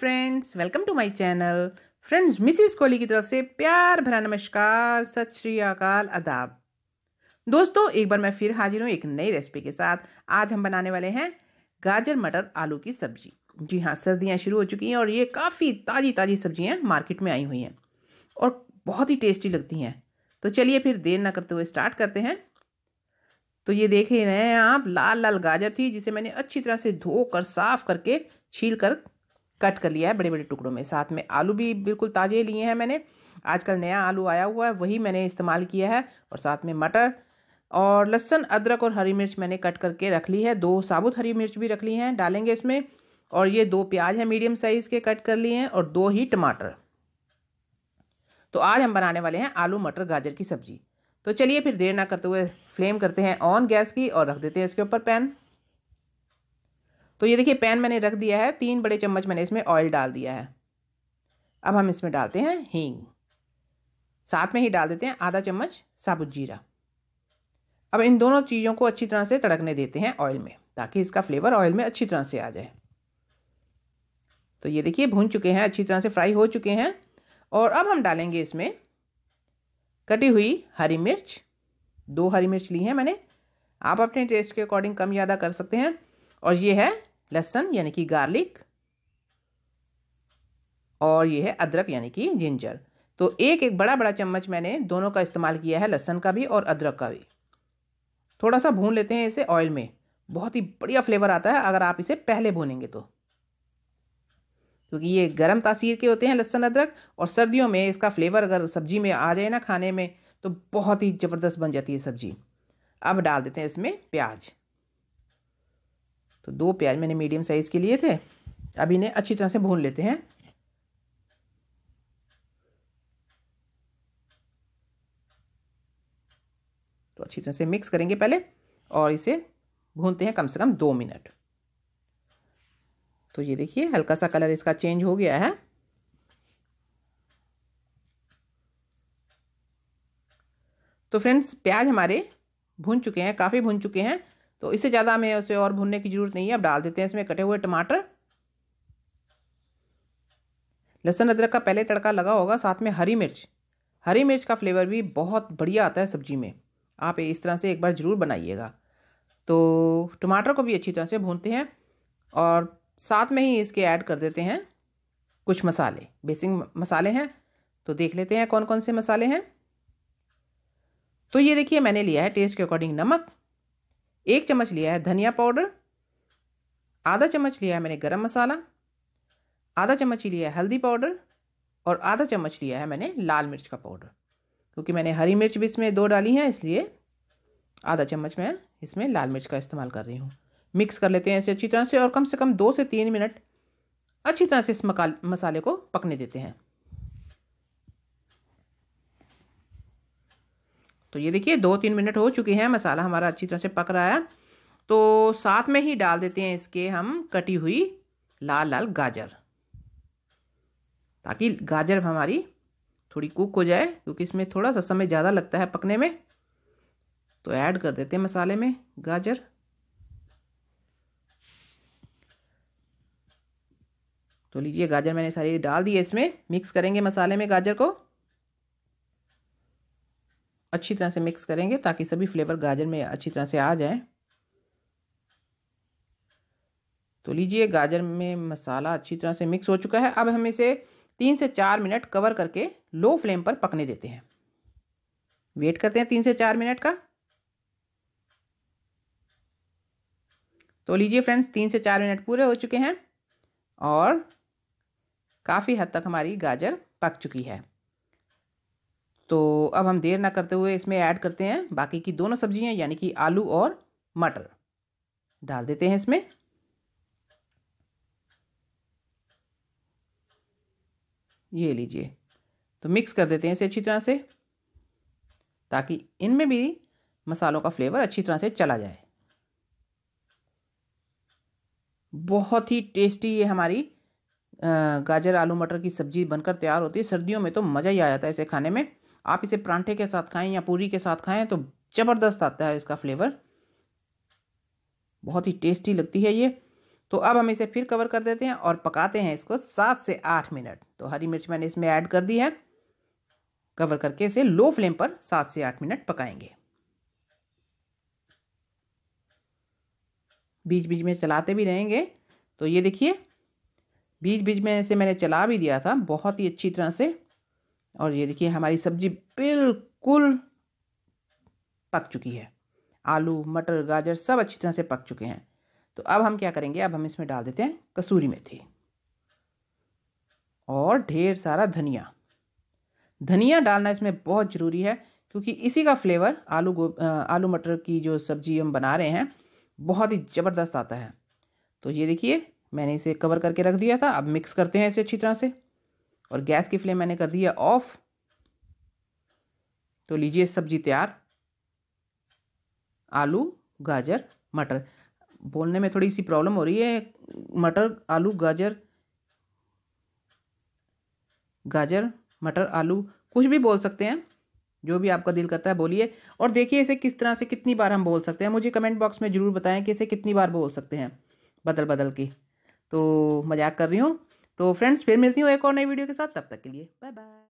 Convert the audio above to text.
friends welcome to my channel friends Mrs Kohli की तरफ से प्यार भरा नमस्कार सत श्री अकाल अदाब दोस्तों एक बार मैं फिर हाजिर हूँ एक नई रेसिपी के साथ आज हम बनाने वाले हैं गाजर मटर आलू की सब्जी जी हाँ सर्दियाँ शुरू हो चुकी हैं और ये काफ़ी ताज़ी ताज़ी सब्जियाँ मार्केट में आई हुई हैं और बहुत ही टेस्टी लगती हैं तो चलिए फिर देर ना करते हुए स्टार्ट करते हैं तो ये देख ही रहे हैं आप लाल लाल गाजर थी जिसे मैंने अच्छी तरह से धो कर साफ करके छील कर कट कर लिया है बड़े बड़े टुकड़ों में साथ में आलू भी बिल्कुल ताज़े लिए हैं मैंने आजकल नया आलू आया हुआ है वही मैंने इस्तेमाल किया है और साथ में मटर और लहसुन अदरक और हरी मिर्च मैंने कट करके रख ली है दो साबुत हरी मिर्च भी रख ली हैं डालेंगे इसमें और ये दो प्याज हैं मीडियम साइज़ के कट कर लिए हैं और दो ही टमाटर तो आज हम बनाने वाले हैं आलू मटर गाजर की सब्ज़ी तो चलिए फिर देर ना करते हुए फ्लेम करते हैं ऑन गैस की और रख देते हैं इसके ऊपर पैन तो ये देखिए पैन मैंने रख दिया है तीन बड़े चम्मच मैंने इसमें ऑयल डाल दिया है अब हम इसमें डालते हैं हींग साथ में ही डाल देते हैं आधा चम्मच साबुत जीरा अब इन दोनों चीज़ों को अच्छी तरह से तड़कने देते हैं ऑयल में ताकि इसका फ्लेवर ऑयल में अच्छी तरह से आ जाए तो ये देखिए भून चुके हैं अच्छी तरह से फ्राई हो चुके हैं और अब हम डालेंगे इसमें कटी हुई हरी मिर्च दो हरी मिर्च ली है मैंने आप अपने टेस्ट के अकॉर्डिंग कम ज़्यादा कर सकते हैं और ये है लहसन यानी कि गार्लिक और ये है अदरक यानी कि जिंजर तो एक एक बड़ा बड़ा चम्मच मैंने दोनों का इस्तेमाल किया है लहसन का भी और अदरक का भी थोड़ा सा भून लेते हैं इसे ऑयल में बहुत ही बढ़िया फ्लेवर आता है अगर आप इसे पहले भूनेंगे तो क्योंकि ये गर्म तासीर के होते हैं लहसुन अदरक और सर्दियों में इसका फ्लेवर अगर सब्जी में आ जाए ना खाने में तो बहुत ही ज़बरदस्त बन जाती है सब्जी अब डाल देते हैं इसमें प्याज तो दो प्याज मैंने मीडियम साइज़ के लिए थे अब इन्हें अच्छी तरह से भून लेते हैं तो अच्छी तरह से मिक्स करेंगे पहले और इसे भूनते हैं कम से कम दो मिनट तो ये देखिए हल्का सा कलर इसका चेंज हो गया है तो फ्रेंड्स प्याज हमारे भून चुके हैं काफ़ी भून चुके हैं तो इससे ज़्यादा हमें उसे और भुनने की ज़रूरत नहीं है अब डाल देते हैं इसमें कटे हुए टमाटर लहसुन अदरक का पहले तड़का लगा होगा साथ में हरी मिर्च हरी मिर्च का फ्लेवर भी बहुत बढ़िया आता है सब्जी में आप इस तरह से एक बार ज़रूर बनाइएगा तो टमाटर को भी अच्छी तरह से भूनते हैं और साथ में ही इसके ऐड कर देते हैं कुछ मसाले बेसिक मसाले हैं तो देख लेते हैं कौन कौन से मसाले हैं तो ये देखिए मैंने लिया है टेस्ट के अकॉर्डिंग नमक एक चम्मच लिया है धनिया पाउडर आधा चम्मच लिया है मैंने गरम मसाला आधा चम्मच लिया है हल्दी पाउडर और आधा चम्मच लिया है मैंने लाल मिर्च का पाउडर क्योंकि मैंने हरी मिर्च भी इसमें दो डाली हैं इसलिए आधा चम्मच मैं इसमें लाल मिर्च का इस्तेमाल कर रही हूँ मिक्स कर लेते हैं इसे अच्छी तरह से और कम से कम दो से तीन मिनट अच्छी तरह से इस मसाले को पकने देते हैं तो ये देखिए दो तीन मिनट हो चुके हैं मसाला हमारा अच्छी तरह से पक रहा है तो साथ में ही डाल देते हैं इसके हम कटी हुई लाल लाल गाजर ताकि गाजर हमारी थोड़ी कुक हो जाए क्योंकि इसमें थोड़ा सा समय ज़्यादा लगता है पकने में तो ऐड कर देते हैं मसाले में गाजर तो लीजिए गाजर मैंने सारी डाल दी है इसमें मिक्स करेंगे मसाले में गाजर को अच्छी तरह से मिक्स करेंगे ताकि सभी फ्लेवर गाजर में अच्छी तरह से आ जाए तो लीजिए गाजर में मसाला अच्छी तरह से मिक्स हो चुका है अब हम इसे तीन से चार मिनट कवर करके लो फ्लेम पर पकने देते हैं वेट करते हैं तीन से चार मिनट का तो लीजिए फ्रेंड्स तीन से चार मिनट पूरे हो चुके हैं और काफ़ी हद तक हमारी गाजर पक चुकी है तो अब हम देर ना करते हुए इसमें ऐड करते हैं बाकी की दोनों सब्जियां यानी कि आलू और मटर डाल देते हैं इसमें ये लीजिए तो मिक्स कर देते हैं इसे अच्छी तरह से ताकि इनमें भी मसालों का फ्लेवर अच्छी तरह से चला जाए बहुत ही टेस्टी ये हमारी गाजर आलू मटर की सब्ज़ी बनकर तैयार होती है सर्दियों में तो मज़ा ही आ जाता है इसे खाने में आप इसे परांठे के साथ खाएं या पूरी के साथ खाएं तो ज़बरदस्त आता है इसका फ्लेवर बहुत ही टेस्टी लगती है ये तो अब हम इसे फिर कवर कर देते हैं और पकाते हैं इसको सात से आठ मिनट तो हरी मिर्च मैंने इसमें ऐड कर दी है कवर करके इसे लो फ्लेम पर सात से आठ मिनट पकाएंगे बीच बीच में चलाते भी रहेंगे तो ये देखिए बीच बीच में इसे मैंने चला भी दिया था बहुत ही अच्छी तरह से और ये देखिए हमारी सब्जी बिल्कुल पक चुकी है आलू मटर गाजर सब अच्छी तरह से पक चुके हैं तो अब हम क्या करेंगे अब हम इसमें डाल देते हैं कसूरी मेथी और ढेर सारा धनिया धनिया डालना इसमें बहुत ज़रूरी है क्योंकि इसी का फ्लेवर आलू गो आलू मटर की जो सब्जी हम बना रहे हैं बहुत ही ज़बरदस्त आता है तो ये देखिए मैंने इसे कवर करके रख दिया था अब मिक्स करते हैं इसे अच्छी तरह से और गैस की फ्लेम मैंने कर दी है ऑफ तो लीजिए सब्जी तैयार आलू गाजर मटर बोलने में थोड़ी सी प्रॉब्लम हो रही है मटर आलू गाजर गाजर मटर आलू कुछ भी बोल सकते हैं जो भी आपका दिल करता है बोलिए और देखिए इसे किस तरह से कितनी बार हम बोल सकते हैं मुझे कमेंट बॉक्स में ज़रूर बताएं कि इसे कितनी बार बोल सकते हैं बदल बदल के तो मजाक कर रही हूँ तो फ्रेंड्स फिर मिलती हूँ एक और नई वीडियो के साथ तब तक के लिए बाय बाय